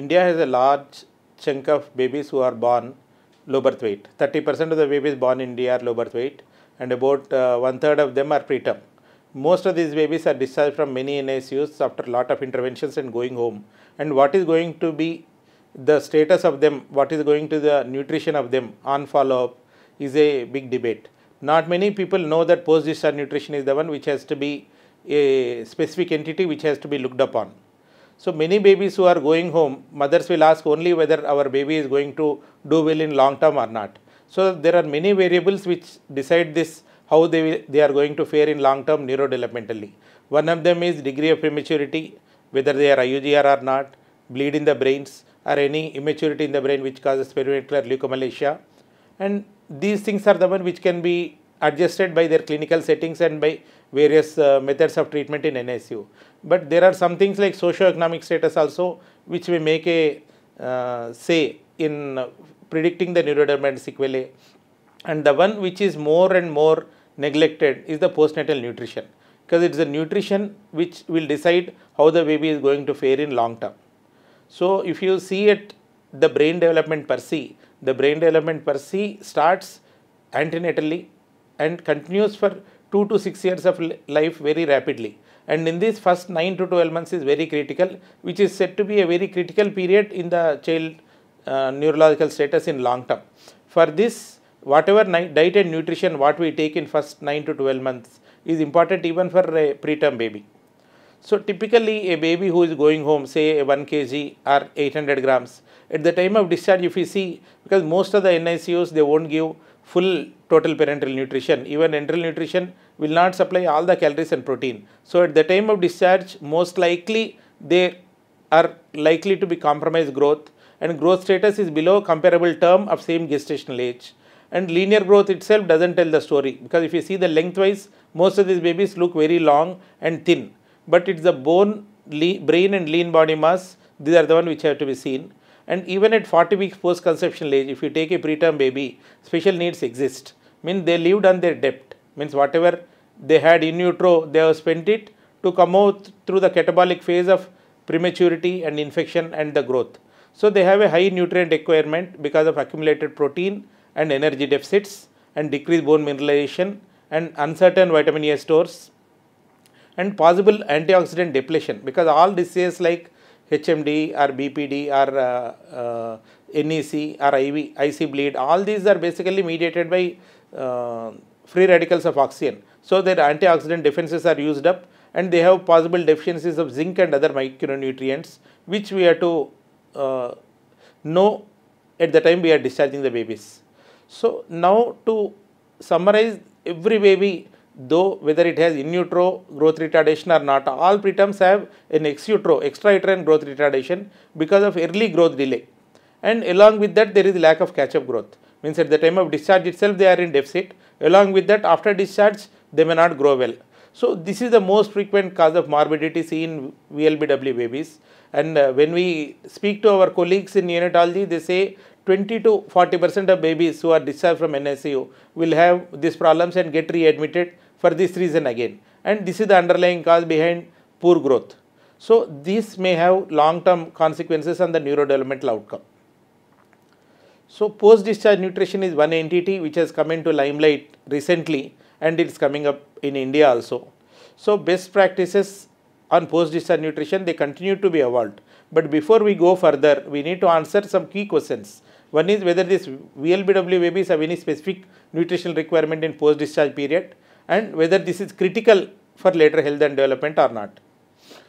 India has a large chunk of babies who are born low birth weight. 30% of the babies born in India are low birth weight and about uh, one third of them are preterm. Most of these babies are discharged from many NICUs after lot of interventions and going home. And what is going to be the status of them, what is going to the nutrition of them on follow-up is a big debate. Not many people know that post-discharge nutrition is the one which has to be a specific entity which has to be looked upon. So many babies who are going home, mothers will ask only whether our baby is going to do well in long term or not. So there are many variables which decide this, how they, will, they are going to fare in long term neurodevelopmentally. One of them is degree of prematurity, whether they are IUGR or not, bleed in the brains or any immaturity in the brain which causes periventricular leukomalacia. And these things are the one which can be adjusted by their clinical settings and by various uh, methods of treatment in NICU. But there are some things like socio-economic status also which we make a uh, say in predicting the neurodevelopment sequelae. And the one which is more and more neglected is the postnatal nutrition because it's the nutrition which will decide how the baby is going to fare in long term. So, if you see it, the brain development per se, the brain development per se starts antenatally and continues for 2 to 6 years of life very rapidly and in this first 9 to 12 months is very critical which is said to be a very critical period in the child uh, neurological status in long term. For this whatever diet and nutrition what we take in first 9 to 12 months is important even for a preterm baby. So typically a baby who is going home say 1 kg or 800 grams at the time of discharge if you see because most of the NICUs they won't give full total parental nutrition even enteral nutrition will not supply all the calories and protein. So, at the time of discharge, most likely they are likely to be compromised growth and growth status is below comparable term of same gestational age. And linear growth itself does not tell the story because if you see the lengthwise, most of these babies look very long and thin. But it is the bone, brain and lean body mass, these are the ones which have to be seen. And even at 40 weeks post-conceptional age, if you take a preterm baby, special needs exist. Mean they lived on their depth means whatever they had in utero, they have spent it to come out through the catabolic phase of prematurity and infection and the growth. So, they have a high nutrient requirement because of accumulated protein and energy deficits and decreased bone mineralization and uncertain vitamin A stores and possible antioxidant depletion because all diseases like HMD or BPD or uh, uh, NEC or IV, IC bleed, all these are basically mediated by uh, free radicals of oxygen. So their antioxidant defenses are used up and they have possible deficiencies of zinc and other micronutrients which we have to uh, know at the time we are discharging the babies. So now to summarize every baby though whether it has in utero growth retardation or not all preterms have an ex utero extrauterine growth retardation because of early growth delay and along with that there is lack of catch up growth means at the time of discharge itself they are in deficit along with that after discharge they may not grow well. So, this is the most frequent cause of morbidity seen in VLBW babies and uh, when we speak to our colleagues in neonatology they say 20 to 40 percent of babies who are discharged from NICU will have these problems and get readmitted for this reason again and this is the underlying cause behind poor growth. So, this may have long term consequences on the neurodevelopmental outcome. So, post discharge nutrition is one entity which has come into limelight recently and it is coming up in India also. So, best practices on post discharge nutrition they continue to be evolved. But before we go further, we need to answer some key questions. One is whether these VLBW babies have any specific nutritional requirement in post discharge period and whether this is critical for later health and development or not.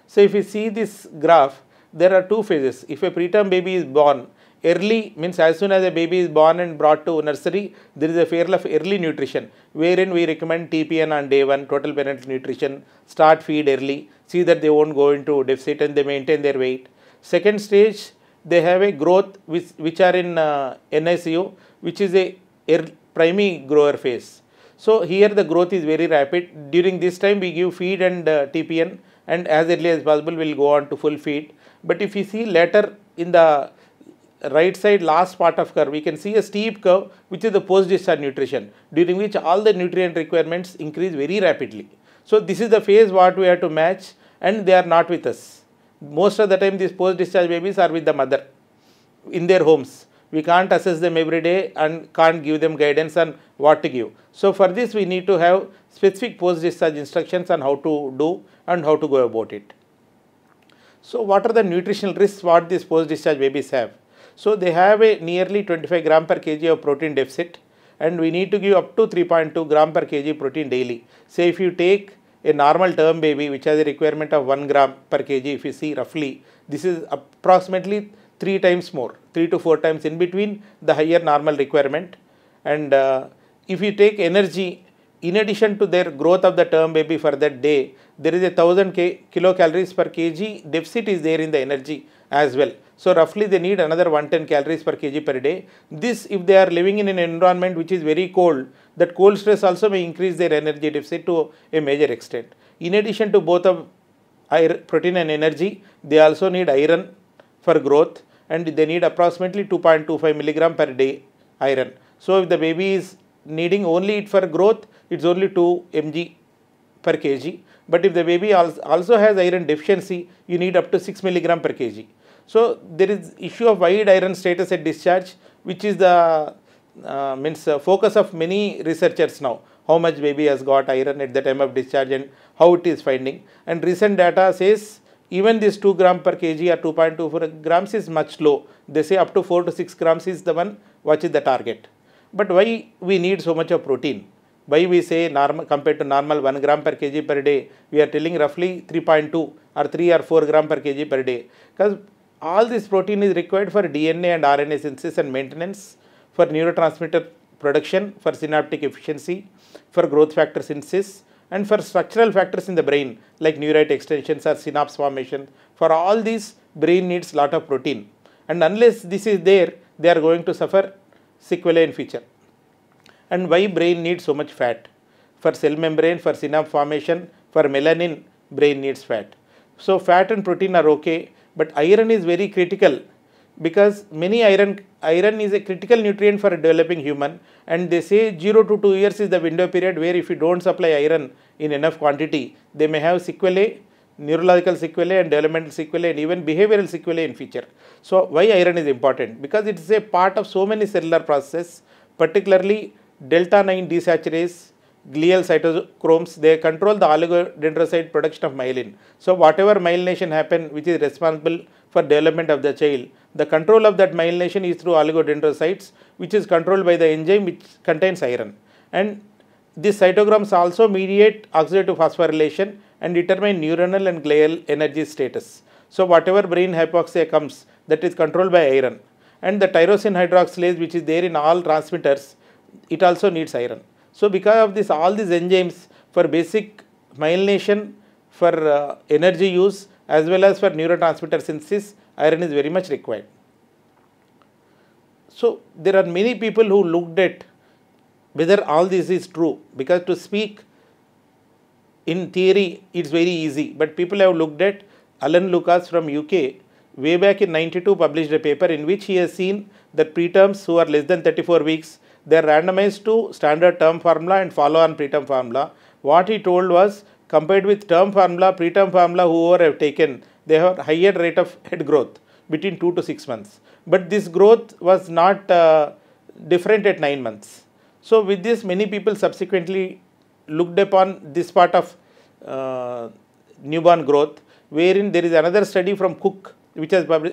So, if we see this graph, there are two phases. If a preterm baby is born, early means as soon as a baby is born and brought to nursery, there is a fair of early nutrition, wherein we recommend TPN on day one, total parental nutrition, start feed early, see that they won't go into deficit and they maintain their weight. Second stage, they have a growth which, which are in uh, NICU, which is a primary grower phase. So here the growth is very rapid. During this time we give feed and uh, TPN and as early as possible we will go on to full feed. But if you see later in the right side last part of curve, we can see a steep curve which is the post-discharge nutrition during which all the nutrient requirements increase very rapidly. So, this is the phase what we have to match and they are not with us. Most of the time these post-discharge babies are with the mother in their homes. We can't assess them every day and can't give them guidance on what to give. So, for this we need to have specific post-discharge instructions on how to do and how to go about it. So, what are the nutritional risks what these post-discharge babies have? So, they have a nearly 25 gram per kg of protein deficit and we need to give up to 3.2 gram per kg protein daily. Say if you take a normal term baby which has a requirement of 1 gram per kg if you see roughly, this is approximately 3 times more, 3 to 4 times in between the higher normal requirement. And uh, if you take energy in addition to their growth of the term baby for that day, there is a 1000 kilocalories per kg deficit is there in the energy as well. So roughly they need another 110 calories per kg per day. This if they are living in an environment which is very cold, that cold stress also may increase their energy deficit to a major extent. In addition to both of protein and energy, they also need iron for growth and they need approximately 2.25 milligram per day iron. So if the baby is needing only it for growth, it's only 2 mg per kg. But if the baby also has iron deficiency, you need up to 6 milligram per kg. So, there is issue of wide iron status at discharge which is the uh, means uh, focus of many researchers now how much baby has got iron at the time of discharge and how it is finding and recent data says even this 2 gram per kg or 2.24 grams is much low they say up to 4 to 6 grams is the one which is the target but why we need so much of protein why we say normal compared to normal 1 gram per kg per day we are telling roughly 3.2 or 3 or 4 gram per kg per day because all this protein is required for DNA and RNA synthesis and maintenance, for neurotransmitter production, for synaptic efficiency, for growth factor synthesis, and for structural factors in the brain like neurite extensions or synapse formation. For all these, brain needs lot of protein. And unless this is there, they are going to suffer sequelae in future. And why brain needs so much fat? For cell membrane, for synapse formation, for melanin, brain needs fat. So fat and protein are okay, but iron is very critical because many iron iron is a critical nutrient for a developing human and they say 0 to 2 years is the window period where if you don't supply iron in enough quantity they may have sequelae neurological sequelae and developmental sequelae and even behavioral sequelae in future so why iron is important because it is a part of so many cellular processes particularly delta 9 desaturase glial cytochromes, they control the oligodendrocyte production of myelin. So, whatever myelination happen which is responsible for development of the child, the control of that myelination is through oligodendrocytes which is controlled by the enzyme which contains iron. And these cytochromes also mediate oxidative phosphorylation and determine neuronal and glial energy status. So, whatever brain hypoxia comes that is controlled by iron and the tyrosine hydroxylase which is there in all transmitters, it also needs iron. So because of this all these enzymes for basic myelination, for uh, energy use as well as for neurotransmitter synthesis, iron is very much required. So there are many people who looked at whether all this is true because to speak in theory it's very easy but people have looked at Alan Lucas from UK way back in 92 published a paper in which he has seen that preterms who are less than 34 weeks they are randomized to standard term formula and follow on preterm formula. What he told was compared with term formula, preterm formula whoever have taken, they have higher rate of head growth between 2 to 6 months. But this growth was not uh, different at 9 months. So, with this many people subsequently looked upon this part of uh, newborn growth wherein there is another study from Cook which has pub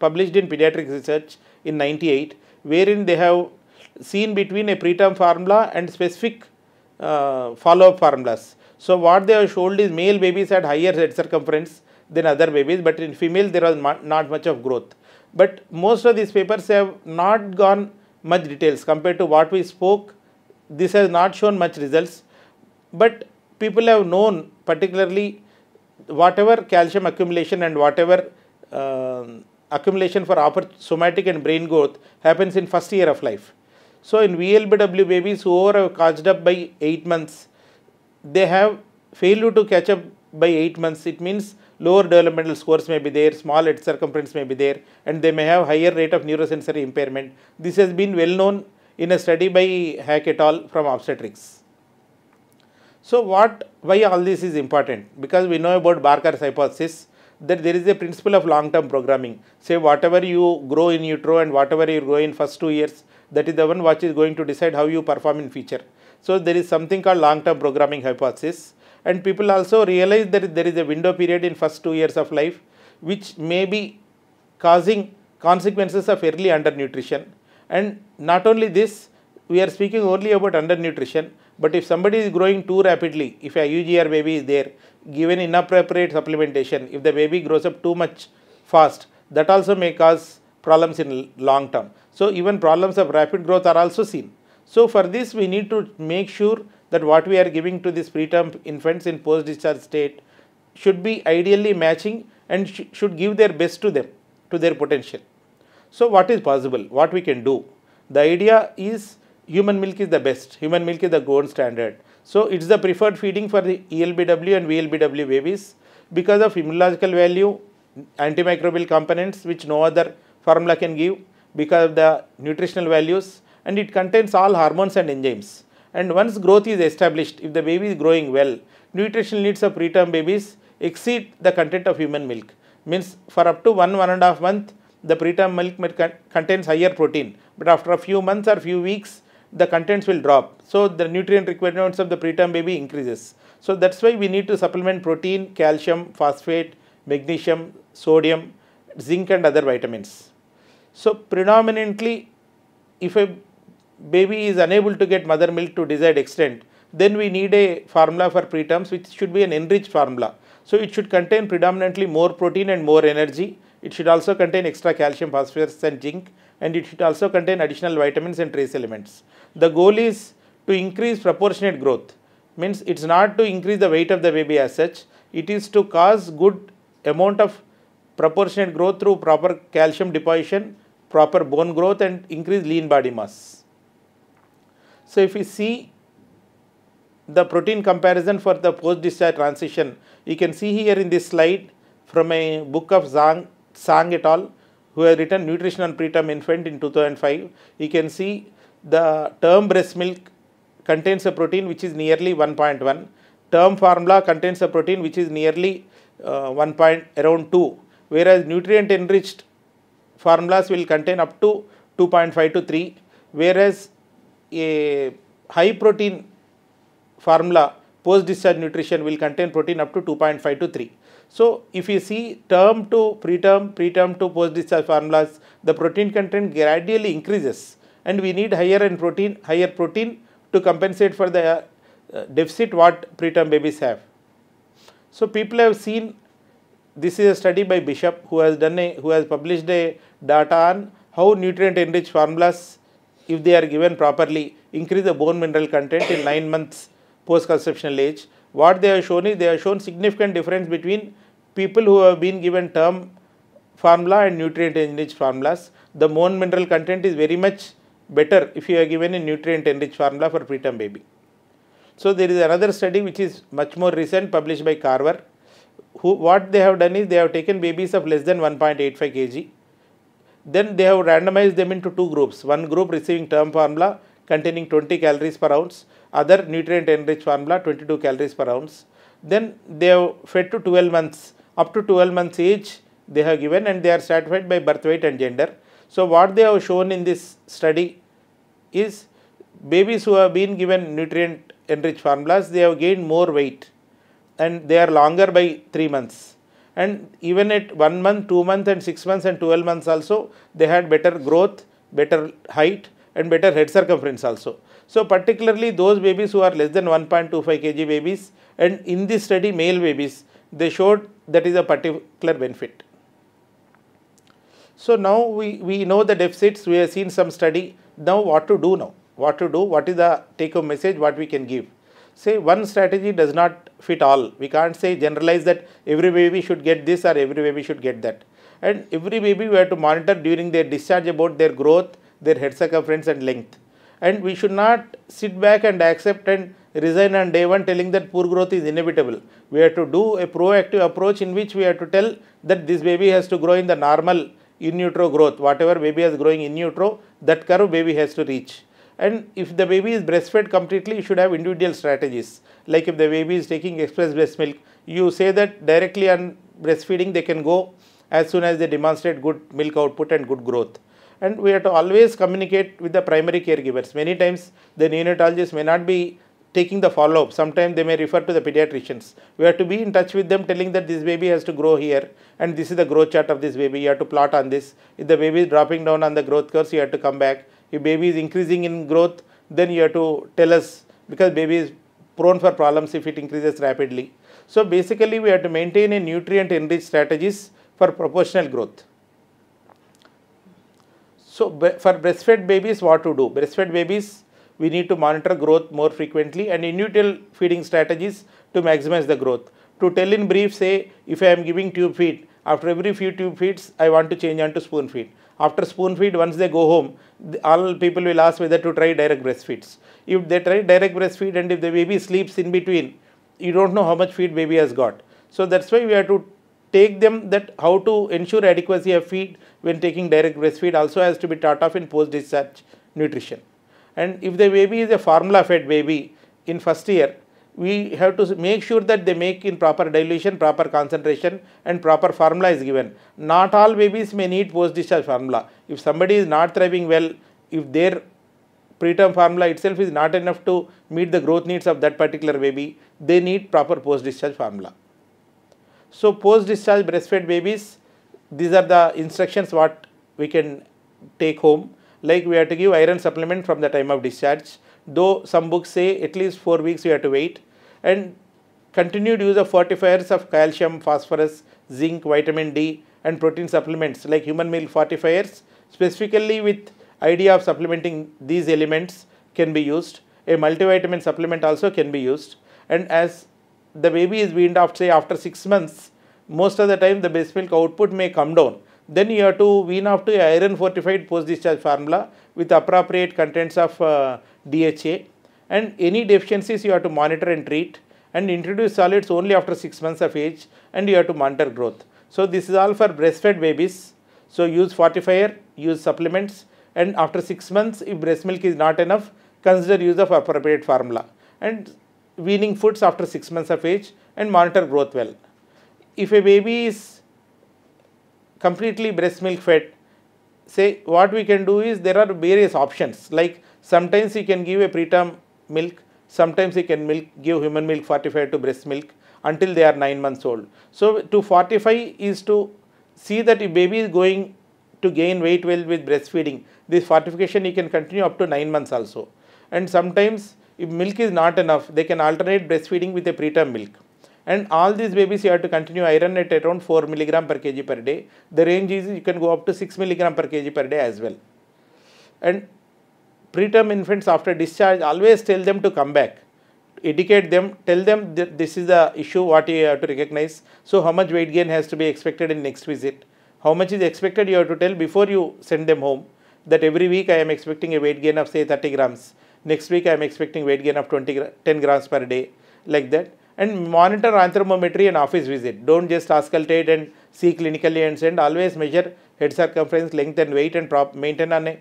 published in pediatric research in 98 wherein they have seen between a preterm formula and specific uh, follow-up formulas. So, what they have showed is male babies had higher head circumference than other babies, but in female there was not much of growth. But most of these papers have not gone much details compared to what we spoke. This has not shown much results, but people have known particularly whatever calcium accumulation and whatever uh, accumulation for somatic and brain growth happens in first year of life. So in VLBW babies who are caught up by 8 months, they have failure to catch up by 8 months. It means lower developmental scores may be there, small head circumference may be there and they may have higher rate of neurosensory impairment. This has been well known in a study by Hack et al. from obstetrics. So what, why all this is important? Because we know about Barker's hypothesis that there is a principle of long-term programming. Say whatever you grow in utero and whatever you grow in first two years, that is the one which is going to decide how you perform in future. So there is something called long-term programming hypothesis and people also realize that there is a window period in first two years of life which may be causing consequences of early undernutrition and not only this we are speaking only about undernutrition but if somebody is growing too rapidly if a UGR baby is there given inappropriate supplementation if the baby grows up too much fast that also may cause problems in long term. So, even problems of rapid growth are also seen. So, for this we need to make sure that what we are giving to these preterm infants in post-discharge state should be ideally matching and sh should give their best to them, to their potential. So, what is possible? What we can do? The idea is human milk is the best, human milk is the gold standard. So, it is the preferred feeding for the ELBW and VLBW babies because of immunological value, antimicrobial components which no other formula can give because of the nutritional values and it contains all hormones and enzymes. And once growth is established, if the baby is growing well, nutritional needs of preterm babies exceed the content of human milk. Means for up to one, one and a half month, the preterm milk contains higher protein. But after a few months or few weeks, the contents will drop. So, the nutrient requirements of the preterm baby increases. So, that is why we need to supplement protein, calcium, phosphate, magnesium, sodium, zinc and other vitamins. So, predominantly if a baby is unable to get mother milk to desired extent, then we need a formula for preterms which should be an enriched formula. So, it should contain predominantly more protein and more energy. It should also contain extra calcium, phosphorus and zinc and it should also contain additional vitamins and trace elements. The goal is to increase proportionate growth means it is not to increase the weight of the baby as such. It is to cause good amount of proportionate growth through proper calcium deposition proper bone growth and increase lean body mass. So if we see the protein comparison for the post-discharge transition, you can see here in this slide from a book of Zhang, Zhang et al who has written Nutrition on Preterm Infant in 2005. You can see the term breast milk contains a protein which is nearly 1.1. Term formula contains a protein which is nearly uh, 1 around 2 whereas nutrient enriched formulas will contain up to 2.5 to 3 whereas a high protein formula post discharge nutrition will contain protein up to 2.5 to 3. So, if you see term to preterm, preterm to post discharge formulas, the protein content gradually increases and we need higher and protein, higher protein to compensate for the uh, deficit what preterm babies have. So, people have seen this is a study by Bishop who has done a, who has published a data on how nutrient enriched formulas if they are given properly increase the bone mineral content in 9 months post conceptional age. What they have shown is they have shown significant difference between people who have been given term formula and nutrient enriched formulas. The bone mineral content is very much better if you are given a nutrient enriched formula for preterm baby. So there is another study which is much more recent published by Carver who, what they have done is they have taken babies of less than 1.85 kg. Then they have randomized them into two groups. One group receiving term formula containing 20 calories per ounce, other nutrient enriched formula 22 calories per ounce. Then they have fed to 12 months, up to 12 months age they have given and they are stratified by birth weight and gender. So, what they have shown in this study is babies who have been given nutrient enriched formulas, they have gained more weight and they are longer by 3 months and even at 1 month 2 months and 6 months and 12 months also they had better growth better height and better head circumference also so particularly those babies who are less than 1.25 kg babies and in this study male babies they showed that is a particular benefit so now we we know the deficits we have seen some study now what to do now what to do what is the take home message what we can give say one strategy does not fit all. We can't say generalize that every baby should get this or every baby should get that. And every baby we have to monitor during their discharge about their growth, their head circumference and length. And we should not sit back and accept and resign on day one telling that poor growth is inevitable. We have to do a proactive approach in which we have to tell that this baby has to grow in the normal in utero growth. Whatever baby is growing in utero, that curve baby has to reach. And if the baby is breastfed completely, you should have individual strategies. Like if the baby is taking express breast milk, you say that directly on breastfeeding they can go as soon as they demonstrate good milk output and good growth. And we have to always communicate with the primary caregivers. Many times the neonatologists may not be taking the follow-up. Sometimes they may refer to the pediatricians. We have to be in touch with them telling that this baby has to grow here and this is the growth chart of this baby. You have to plot on this. If the baby is dropping down on the growth curve, you have to come back. If baby is increasing in growth, then you have to tell us because baby is prone for problems if it increases rapidly. So basically we have to maintain a nutrient enriched strategies for proportional growth. So for breastfed babies what to do? Breastfed babies we need to monitor growth more frequently and utile feeding strategies to maximize the growth. To tell in brief say if I am giving tube feed after every few tube feeds I want to change onto spoon feed after spoon feed, once they go home, all people will ask whether to try direct breastfeeds. If they try direct breastfeed and if the baby sleeps in between, you don't know how much feed baby has got. So that's why we have to take them that how to ensure adequacy of feed when taking direct breastfeed also has to be taught off in post-discharge nutrition. And if the baby is a formula fed baby in first year, we have to make sure that they make in proper dilution, proper concentration and proper formula is given. Not all babies may need post-discharge formula. If somebody is not thriving well, if their preterm formula itself is not enough to meet the growth needs of that particular baby, they need proper post-discharge formula. So, post-discharge breastfed babies, these are the instructions what we can take home. Like we have to give iron supplement from the time of discharge, though some books say at least 4 weeks you have to wait and continued use of fortifiers of calcium, phosphorus, zinc, vitamin D and protein supplements like human meal fortifiers specifically with idea of supplementing these elements can be used. A multivitamin supplement also can be used and as the baby is weaned off say after 6 months, most of the time the breast milk output may come down. Then you have to wean off to iron fortified post discharge formula with appropriate contents of uh, DHA and any deficiencies you have to monitor and treat and introduce solids only after 6 months of age and you have to monitor growth. So, this is all for breastfed babies. So, use fortifier, use supplements and after 6 months if breast milk is not enough consider use of appropriate formula and weaning foods after 6 months of age and monitor growth well. If a baby is completely breast milk fed say what we can do is there are various options like sometimes you can give a preterm milk. Sometimes we can milk, give human milk fortified to breast milk until they are 9 months old. So, to fortify is to see that if baby is going to gain weight well with breastfeeding, this fortification you can continue up to 9 months also. And sometimes if milk is not enough, they can alternate breastfeeding with a preterm milk. And all these babies you have to continue iron at around 4 milligram per kg per day. The range is you can go up to 6 milligram per kg per day as well. And preterm infants after discharge always tell them to come back educate them tell them that this is the issue what you have to recognize so how much weight gain has to be expected in next visit how much is expected you have to tell before you send them home that every week i am expecting a weight gain of say 30 grams next week i am expecting weight gain of 20 10 grams per day like that and monitor anthropometry and office visit don't just auscultate and see clinically and send always measure head circumference length and weight and prop maintain on a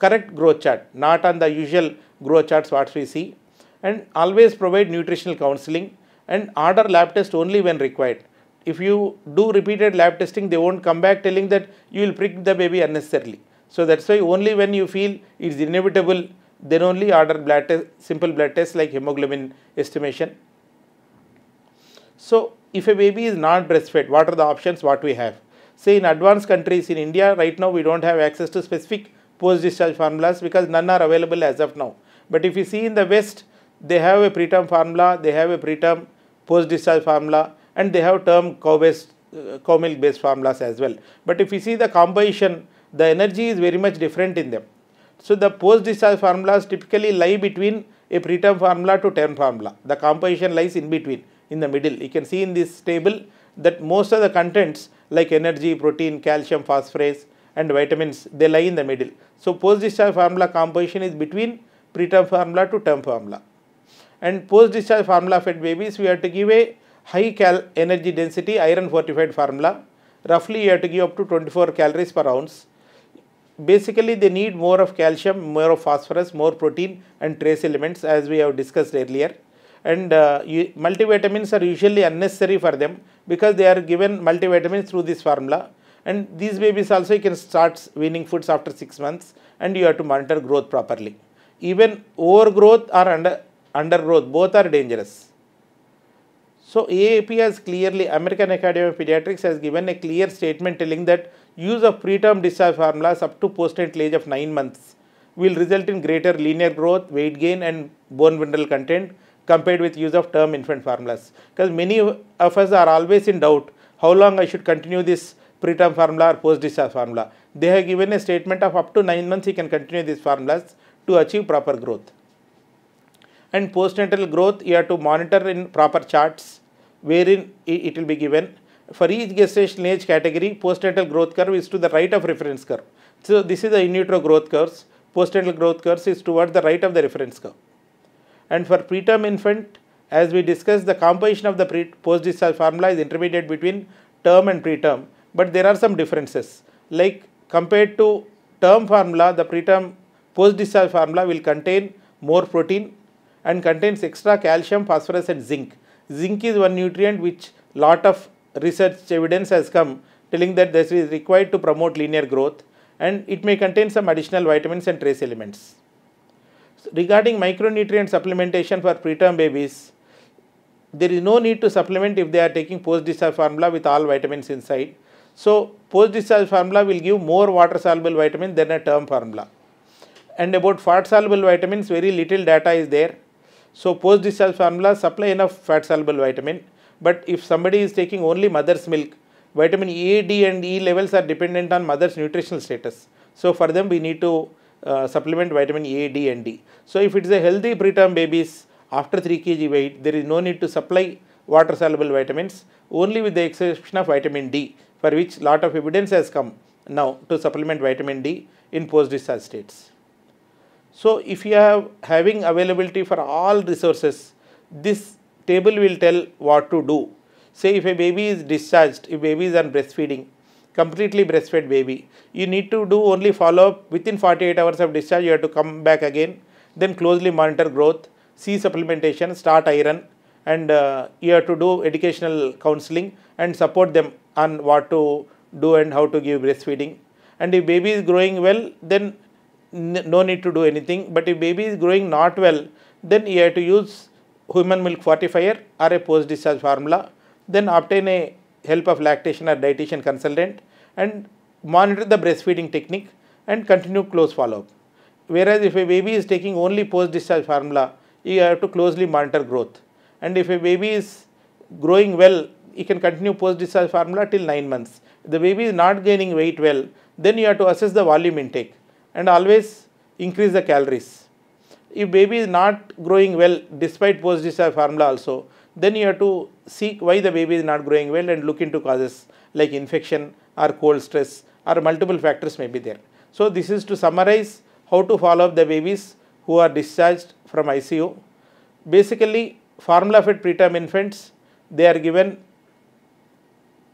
correct growth chart, not on the usual growth charts what we see. And always provide nutritional counseling and order lab test only when required. If you do repeated lab testing, they won't come back telling that you will prick the baby unnecessarily. So that's why only when you feel it's inevitable, then only order blood test, simple blood tests like hemoglobin estimation. So if a baby is not breastfed, what are the options what we have? Say in advanced countries in India, right now we don't have access to specific post discharge formulas because none are available as of now. But if you see in the West, they have a preterm formula, they have a preterm post discharge formula, and they have term cow based uh, cow milk based formulas as well. But if you see the composition, the energy is very much different in them. So the post discharge formulas typically lie between a preterm formula to term formula. The composition lies in between, in the middle. You can see in this table that most of the contents like energy, protein, calcium, phosphorus, and vitamins, they lie in the middle. So, post-discharge formula composition is between preterm formula to term formula. And post-discharge formula fed babies, we have to give a high cal energy density iron fortified formula. Roughly, you have to give up to 24 calories per ounce. Basically, they need more of calcium, more of phosphorus, more protein and trace elements as we have discussed earlier and uh, multivitamins are usually unnecessary for them because they are given multivitamins through this formula and these babies also you can start weaning foods after 6 months and you have to monitor growth properly. Even overgrowth or under undergrowth both are dangerous. So AAP has clearly, American Academy of Pediatrics has given a clear statement telling that use of preterm discharge formulas up to postnatal age of 9 months will result in greater linear growth, weight gain and bone mineral content compared with use of term infant formulas. Because many of us are always in doubt how long I should continue this preterm formula or post-discharge formula. They have given a statement of up to 9 months you can continue these formulas to achieve proper growth. And postnatal growth you have to monitor in proper charts wherein it will be given. For each gestational age category, postnatal growth curve is to the right of reference curve. So, this is the in utero growth curves. Postnatal growth curve is towards the right of the reference curve. And for preterm infant, as we discussed, the composition of the post-discharge formula is intermediate between term and preterm but there are some differences. Like compared to term formula, the preterm post-discharge formula will contain more protein and contains extra calcium, phosphorus and zinc. Zinc is one nutrient which lot of research evidence has come telling that this is required to promote linear growth and it may contain some additional vitamins and trace elements. So, regarding micronutrient supplementation for preterm babies, there is no need to supplement if they are taking post-discharge formula with all vitamins inside. So, post discharge formula will give more water soluble vitamin than a term formula. And about fat soluble vitamins, very little data is there. So, post discharge formula supply enough fat soluble vitamin. But if somebody is taking only mother's milk, vitamin A, D and E levels are dependent on mother's nutritional status. So, for them we need to uh, supplement vitamin A, D and D. So, if it is a healthy preterm babies after 3 kg weight, there is no need to supply water soluble vitamins only with the exception of vitamin D for which lot of evidence has come now to supplement vitamin D in post-discharge states. So if you have having availability for all resources, this table will tell what to do. Say if a baby is discharged, if baby is on breastfeeding, completely breastfed baby, you need to do only follow-up within 48 hours of discharge, you have to come back again, then closely monitor growth, see supplementation, start iron and uh, you have to do educational counseling and support them on what to do and how to give breastfeeding. And if baby is growing well, then no need to do anything. But if baby is growing not well, then you have to use human milk fortifier or a post-discharge formula. Then obtain a help of lactation or dietitian consultant and monitor the breastfeeding technique and continue close follow-up. Whereas if a baby is taking only post-discharge formula, you have to closely monitor growth. And if a baby is growing well you can continue post-discharge formula till 9 months. If the baby is not gaining weight well, then you have to assess the volume intake and always increase the calories. If baby is not growing well despite post-discharge formula also, then you have to seek why the baby is not growing well and look into causes like infection or cold stress or multiple factors may be there. So, this is to summarize how to follow up the babies who are discharged from ICU. Basically, formula fed preterm infants, they are given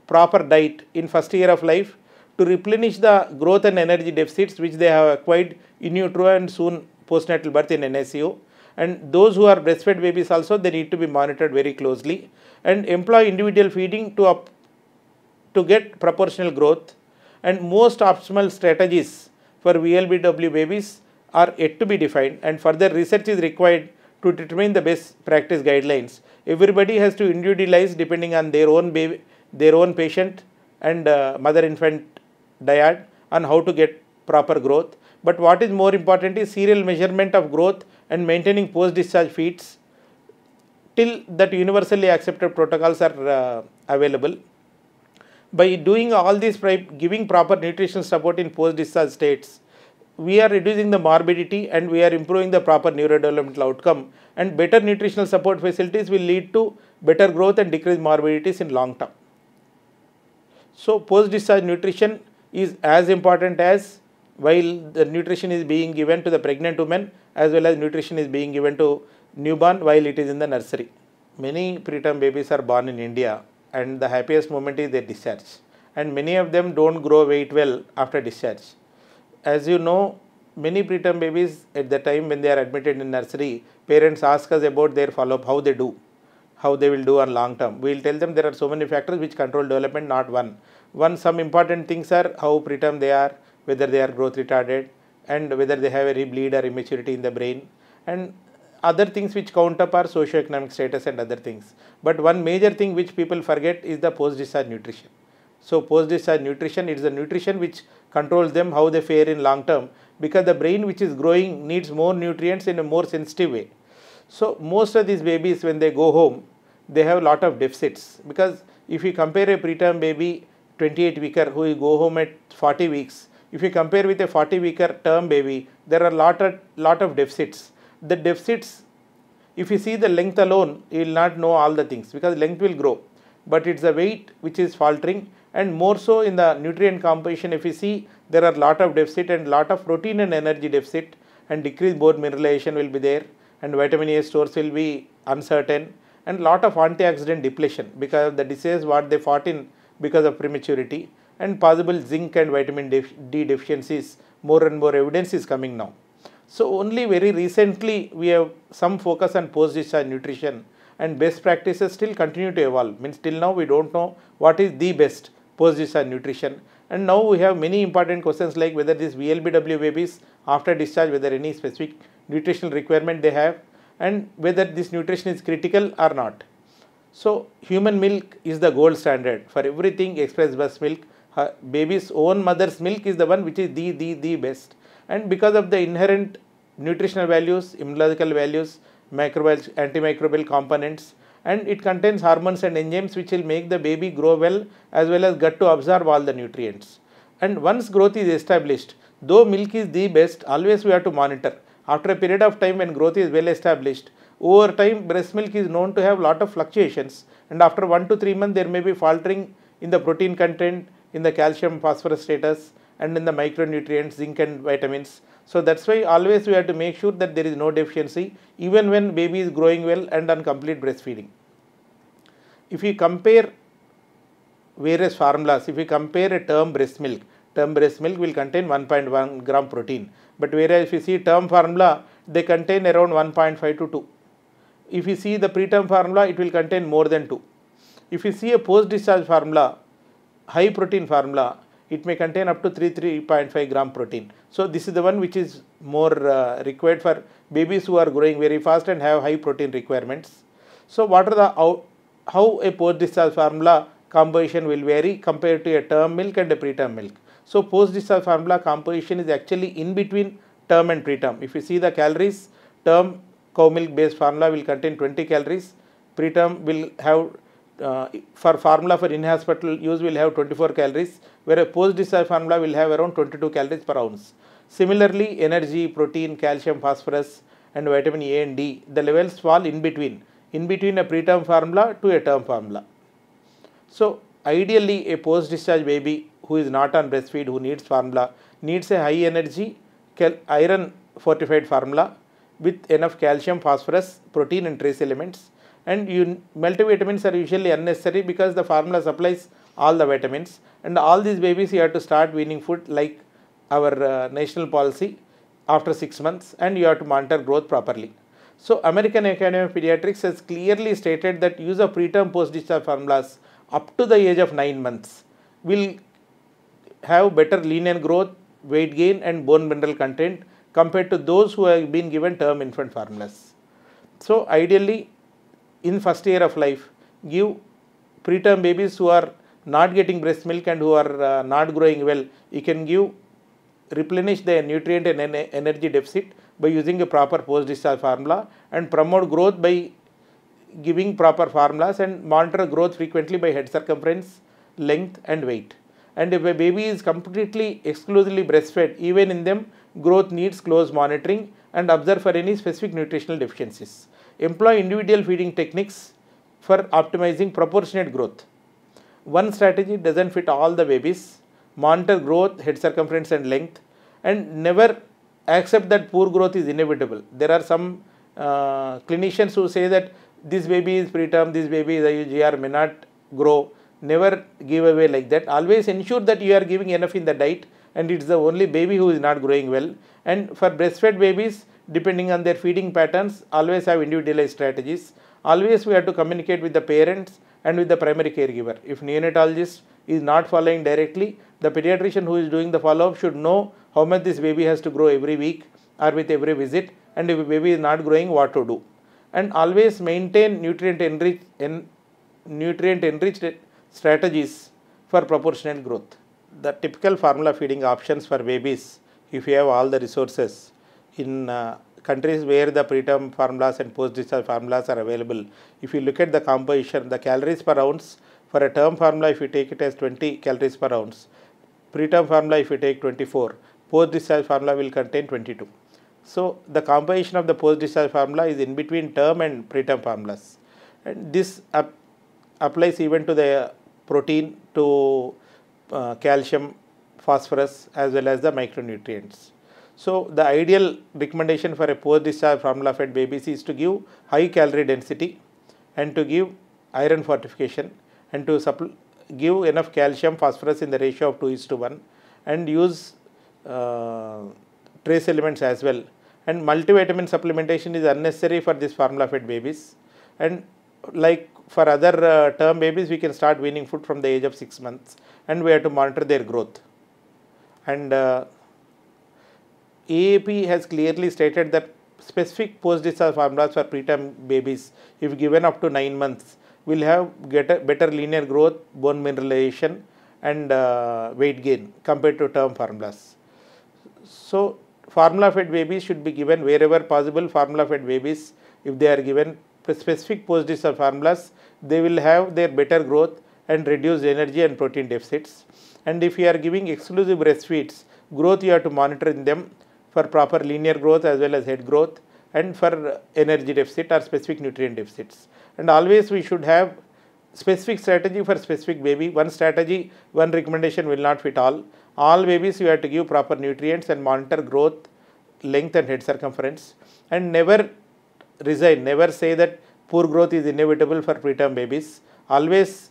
proper diet in first year of life to replenish the growth and energy deficits which they have acquired in utero and soon postnatal birth in NICU. And those who are breastfed babies also, they need to be monitored very closely and employ individual feeding to, up, to get proportional growth. And most optimal strategies for VLBW babies are yet to be defined and further research is required to determine the best practice guidelines. Everybody has to individualize depending on their own baby, their own patient and uh, mother infant dyad on how to get proper growth. But what is more important is serial measurement of growth and maintaining post discharge feeds till that universally accepted protocols are uh, available. By doing all these, giving proper nutrition support in post discharge states, we are reducing the morbidity and we are improving the proper neurodevelopmental outcome and better nutritional support facilities will lead to better growth and decreased morbidities in long term. So, post discharge nutrition is as important as while the nutrition is being given to the pregnant woman as well as nutrition is being given to newborn while it is in the nursery. Many preterm babies are born in India and the happiest moment is their discharge and many of them don't grow weight well after discharge. As you know, many preterm babies at the time when they are admitted in nursery, parents ask us about their follow-up, how they do how they will do on long term. We will tell them there are so many factors which control development, not one. One, some important things are how preterm they are, whether they are growth retarded and whether they have a rebleed or immaturity in the brain and other things which count up are socio-economic status and other things. But one major thing which people forget is the post-discharge nutrition. So post-discharge nutrition, it is the nutrition which controls them how they fare in long term because the brain which is growing needs more nutrients in a more sensitive way. So most of these babies when they go home, they have lot of deficits because if you compare a preterm baby 28 weeker who will go home at 40 weeks, if you compare with a 40 weeker term baby, there are lot of, lot of deficits. The deficits, if you see the length alone, you will not know all the things because length will grow. But it's the weight which is faltering and more so in the nutrient composition if you see there are lot of deficit and lot of protein and energy deficit and decreased bone mineralization will be there and vitamin A stores will be uncertain and lot of antioxidant depletion because the disease what they fought in because of prematurity and possible zinc and vitamin D deficiencies more and more evidence is coming now. So only very recently we have some focus on post-discharge nutrition and best practices still continue to evolve means till now we don't know what is the best post-discharge nutrition and now we have many important questions like whether these VLBW babies after discharge whether any specific nutritional requirement they have and whether this nutrition is critical or not. So, human milk is the gold standard for everything express breast milk. baby's own mother's milk is the one which is the, the, the best. And because of the inherent nutritional values, immunological values, microbial, antimicrobial components, and it contains hormones and enzymes which will make the baby grow well as well as gut to absorb all the nutrients. And once growth is established, though milk is the best, always we have to monitor after a period of time when growth is well established, over time breast milk is known to have lot of fluctuations and after 1 to 3 months there may be faltering in the protein content, in the calcium phosphorus status and in the micronutrients, zinc and vitamins. So that's why always we have to make sure that there is no deficiency even when baby is growing well and on complete breastfeeding. If we compare various formulas, if we compare a term breast milk term breast milk will contain 1.1 gram protein. But whereas if you see term formula, they contain around 1.5 to 2. If you see the preterm formula, it will contain more than 2. If you see a post-discharge formula, high protein formula, it may contain up to 3 3.5 gram protein. So this is the one which is more uh, required for babies who are growing very fast and have high protein requirements. So what are the how, how a post-discharge formula composition will vary compared to a term milk and a preterm milk. So post-discharge formula composition is actually in between term and preterm. If you see the calories, term cow milk based formula will contain 20 calories, preterm will have uh, for formula for in-hospital use will have 24 calories, whereas post-discharge formula will have around 22 calories per ounce. Similarly, energy, protein, calcium, phosphorus and vitamin A and D, the levels fall in between, in between a preterm formula to a term formula. So, ideally a post-discharge baby who is not on breastfeed, who needs formula, needs a high energy iron fortified formula with enough calcium, phosphorus, protein and trace elements. And you, multivitamins are usually unnecessary because the formula supplies all the vitamins. And all these babies you have to start weaning food like our uh, national policy after 6 months and you have to monitor growth properly. So, American Academy of Pediatrics has clearly stated that use of preterm post-discharge formulas up to the age of 9 months will have better linear growth, weight gain and bone mineral content compared to those who have been given term infant formulas. So ideally in first year of life give preterm babies who are not getting breast milk and who are uh, not growing well you can give replenish their nutrient and energy deficit by using a proper post discharge formula and promote growth by giving proper formulas and monitor growth frequently by head circumference length and weight and if a baby is completely exclusively breastfed, even in them, growth needs close monitoring and observe for any specific nutritional deficiencies. Employ individual feeding techniques for optimizing proportionate growth. One strategy doesn't fit all the babies. Monitor growth, head circumference and length and never accept that poor growth is inevitable. There are some uh, clinicians who say that this baby is preterm, this baby is IUGR, may not grow never give away like that. Always ensure that you are giving enough in the diet and it's the only baby who is not growing well. And for breastfed babies, depending on their feeding patterns, always have individualized strategies. Always we have to communicate with the parents and with the primary caregiver. If neonatologist is not following directly, the pediatrician who is doing the follow-up should know how much this baby has to grow every week or with every visit and if baby is not growing, what to do. And always maintain nutrient enriched, en nutrient enriched strategies for proportionate growth. The typical formula feeding options for babies, if you have all the resources in uh, countries where the preterm formulas and post-discharge formulas are available, if you look at the composition, the calories per ounce for a term formula, if you take it as 20 calories per ounce, preterm formula, if you take 24, post-discharge formula will contain 22. So, the composition of the post-discharge formula is in between term and preterm formulas. And this ap applies even to the protein to uh, calcium, phosphorus as well as the micronutrients. So, the ideal recommendation for a poor discharge formula fed babies is to give high calorie density and to give iron fortification and to give enough calcium phosphorus in the ratio of 2 is to 1 and use uh, trace elements as well and multivitamin supplementation is unnecessary for this formula fed babies and like for other uh, term babies, we can start weaning food from the age of 6 months and we have to monitor their growth. And uh, AAP has clearly stated that specific post-discharge formulas for preterm babies, if given up to 9 months, will have better linear growth, bone mineralization and uh, weight gain compared to term formulas. So, formula fed babies should be given wherever possible formula fed babies if they are given specific positives of formulas, they will have their better growth and reduce energy and protein deficits. And if you are giving exclusive breastfeeds, growth you have to monitor in them for proper linear growth as well as head growth and for energy deficit or specific nutrient deficits. And always we should have specific strategy for specific baby. One strategy, one recommendation will not fit all. All babies you have to give proper nutrients and monitor growth, length and head circumference and never resign. Never say that poor growth is inevitable for preterm babies. Always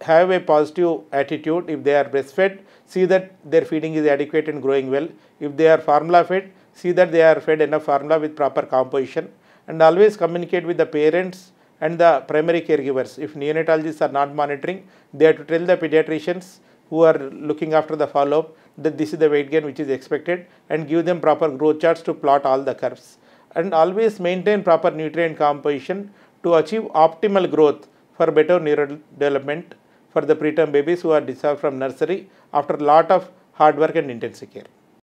have a positive attitude. If they are breastfed, see that their feeding is adequate and growing well. If they are formula fed, see that they are fed enough formula with proper composition. And always communicate with the parents and the primary caregivers. If neonatologists are not monitoring, they have to tell the pediatricians who are looking after the follow-up that this is the weight gain which is expected and give them proper growth charts to plot all the curves and always maintain proper nutrient composition to achieve optimal growth for better neural development for the preterm babies who are discharged from nursery after lot of hard work and intensive care.